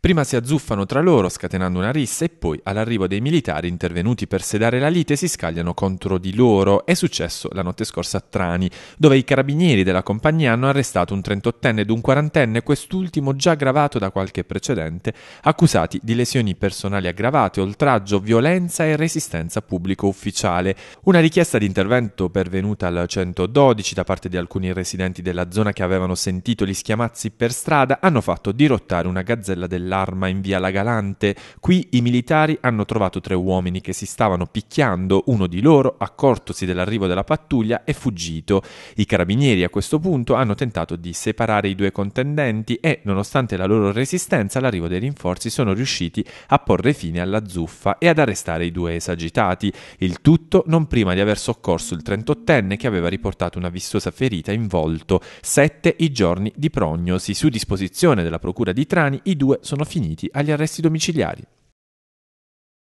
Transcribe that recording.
Prima si azzuffano tra loro scatenando una rissa e poi all'arrivo dei militari intervenuti per sedare la lite si scagliano contro di loro. È successo la notte scorsa a Trani, dove i carabinieri della compagnia hanno arrestato un 38enne ed un 40enne, quest'ultimo già gravato da qualche precedente, accusati di lesioni personali aggravate, oltraggio, violenza e resistenza pubblico ufficiale. Una richiesta di intervento pervenuta al 112 da parte di alcuni residenti della zona che avevano sentito gli schiamazzi per strada hanno fatto dirottare una gazzella dell'area dell'arma in via La Galante. Qui i militari hanno trovato tre uomini che si stavano picchiando, uno di loro, accortosi dell'arrivo della pattuglia, è fuggito. I carabinieri a questo punto hanno tentato di separare i due contendenti e, nonostante la loro resistenza, all'arrivo dei rinforzi sono riusciti a porre fine alla zuffa e ad arrestare i due esagitati, il tutto non prima di aver soccorso il 38enne che aveva riportato una vistosa ferita in volto. Sette i giorni di prognosi. Su disposizione della procura di Trani i due sono sono finiti agli arresti domiciliari.